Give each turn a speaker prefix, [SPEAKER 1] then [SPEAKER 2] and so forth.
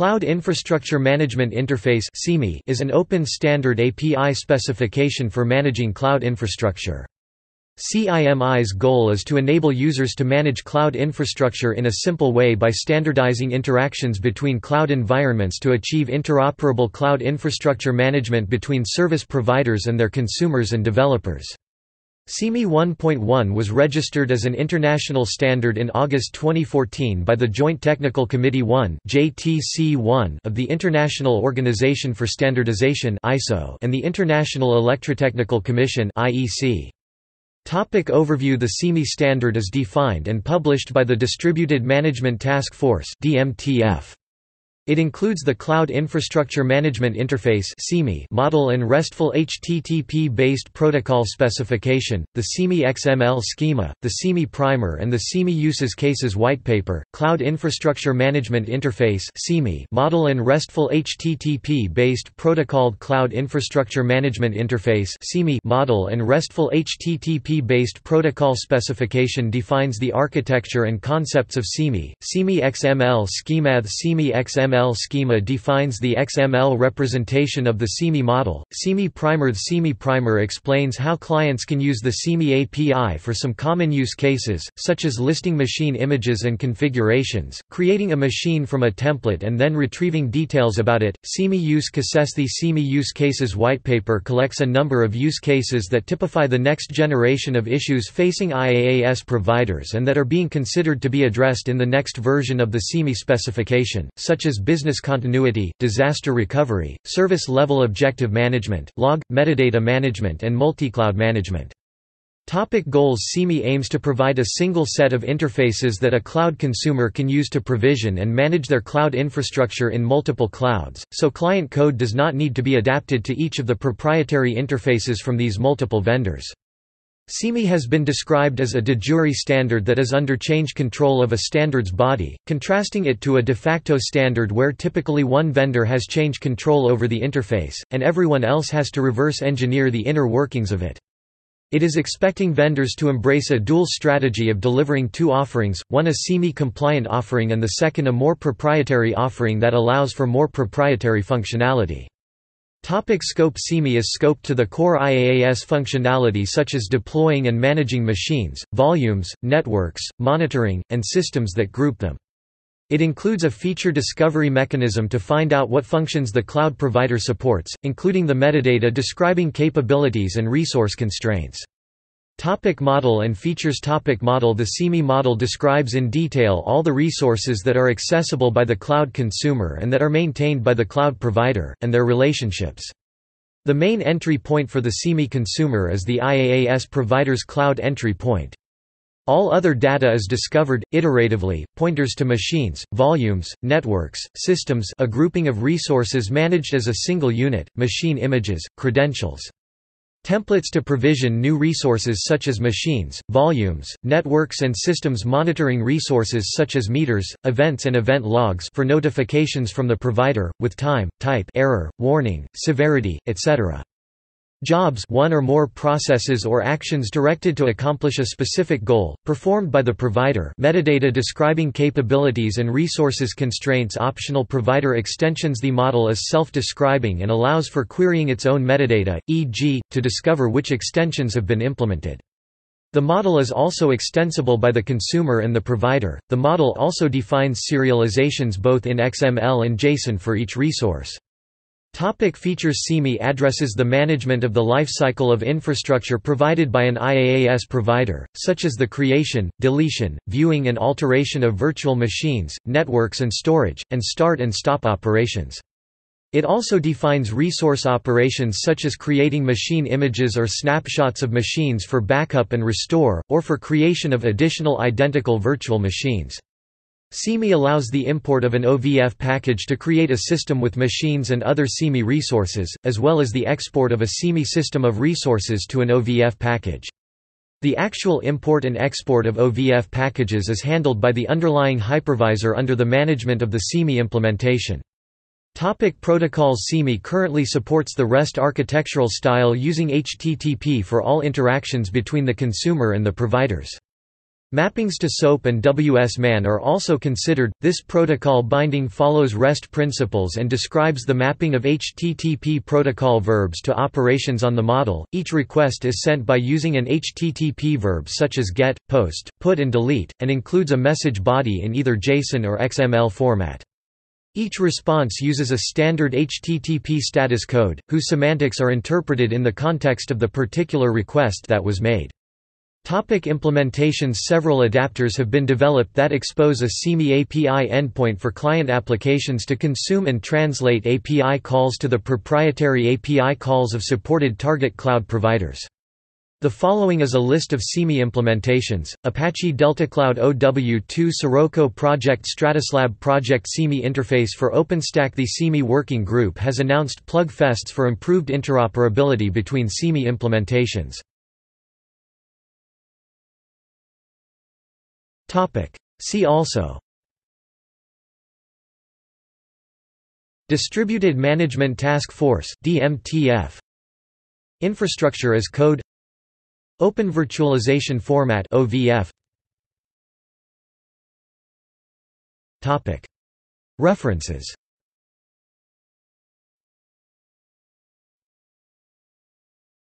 [SPEAKER 1] Cloud Infrastructure Management Interface is an open standard API specification for managing cloud infrastructure. CIMI's goal is to enable users to manage cloud infrastructure in a simple way by standardizing interactions between cloud environments to achieve interoperable cloud infrastructure management between service providers and their consumers and developers. CME 1.1 was registered as an international standard in August 2014 by the Joint Technical Committee 1 (JTC1) of the International Organization for Standardization (ISO) and the International Electrotechnical Commission (IEC). Topic overview The CME standard is defined and published by the Distributed Management Task Force (DMTF). It includes the Cloud Infrastructure Management Interface model and RESTful HTTP-based protocol specification, the CIMI XML schema, the CIMI primer and the CIMI Uses Cases white paper. Cloud Infrastructure Management Interface model and RESTful HTTP-based protocol Cloud Infrastructure Management Interface model and RESTful HTTP-based protocol specification defines the architecture and concepts of CIMI, CIMI XML schemath CIMI XML XML schema defines the XML representation of the CME model. CME Primer The CME Primer explains how clients can use the CME API for some common use cases, such as listing machine images and configurations, creating a machine from a template and then retrieving details about it. CME Use Cases The CME Use Cases paper collects a number of use cases that typify the next generation of issues facing IaaS providers and that are being considered to be addressed in the next version of the CME specification, such as business continuity, disaster recovery, service level objective management, log, metadata management and multi-cloud management. Topic goals CMI aims to provide a single set of interfaces that a cloud consumer can use to provision and manage their cloud infrastructure in multiple clouds, so client code does not need to be adapted to each of the proprietary interfaces from these multiple vendors. CME has been described as a de jure standard that is under change control of a standards body, contrasting it to a de facto standard where typically one vendor has change control over the interface, and everyone else has to reverse engineer the inner workings of it. It is expecting vendors to embrace a dual strategy of delivering two offerings, one a CME-compliant offering and the second a more proprietary offering that allows for more proprietary functionality. Topic scope CME is scoped to the core IaaS functionality such as deploying and managing machines, volumes, networks, monitoring, and systems that group them. It includes a feature discovery mechanism to find out what functions the cloud provider supports, including the metadata describing capabilities and resource constraints. Topic model and features Topic Model The CIMI model describes in detail all the resources that are accessible by the cloud consumer and that are maintained by the cloud provider, and their relationships. The main entry point for the CIMI consumer is the IaaS provider's cloud entry point. All other data is discovered, iteratively, pointers to machines, volumes, networks, systems a grouping of resources managed as a single unit, machine images, credentials. Templates to provision new resources such as machines, volumes, networks and systems monitoring resources such as meters, events and event logs for notifications from the provider, with time, type error, warning, severity, etc. Jobs one or more processes or actions directed to accomplish a specific goal, performed by the provider metadata describing capabilities and resources constraints optional provider extensions The model is self-describing and allows for querying its own metadata, e.g., to discover which extensions have been implemented. The model is also extensible by the consumer and the provider. The model also defines serializations both in XML and JSON for each resource. Topic features CIMI addresses the management of the lifecycle of infrastructure provided by an IaaS provider, such as the creation, deletion, viewing and alteration of virtual machines, networks and storage, and start and stop operations. It also defines resource operations such as creating machine images or snapshots of machines for backup and restore, or for creation of additional identical virtual machines. CIMI allows the import of an OVF package to create a system with machines and other CIMI resources, as well as the export of a CIMI system of resources to an OVF package. The actual import and export of OVF packages is handled by the underlying hypervisor under the management of the CIMI implementation. Topic protocols CIMI currently supports the REST architectural style using HTTP for all interactions between the consumer and the providers. Mappings to SOAP and WS-MAN are also considered. This protocol binding follows REST principles and describes the mapping of HTTP protocol verbs to operations on the model. Each request is sent by using an HTTP verb such as get, post, put and delete, and includes a message body in either JSON or XML format. Each response uses a standard HTTP status code, whose semantics are interpreted in the context of the particular request that was made. Topic implementations Several adapters have been developed that expose a CME API endpoint for client applications to consume and translate API calls to the proprietary API calls of supported target cloud providers. The following is a list of CME implementations, Apache DeltaCloud OW2 Sirocco Project Stratislab Project CME Interface for OpenStack The CME Working Group has announced plug fests for improved interoperability between CME implementations. Topic. See also Distributed Management Task Force DMTF Infrastructure as Code Open Virtualization Format OVF Topic References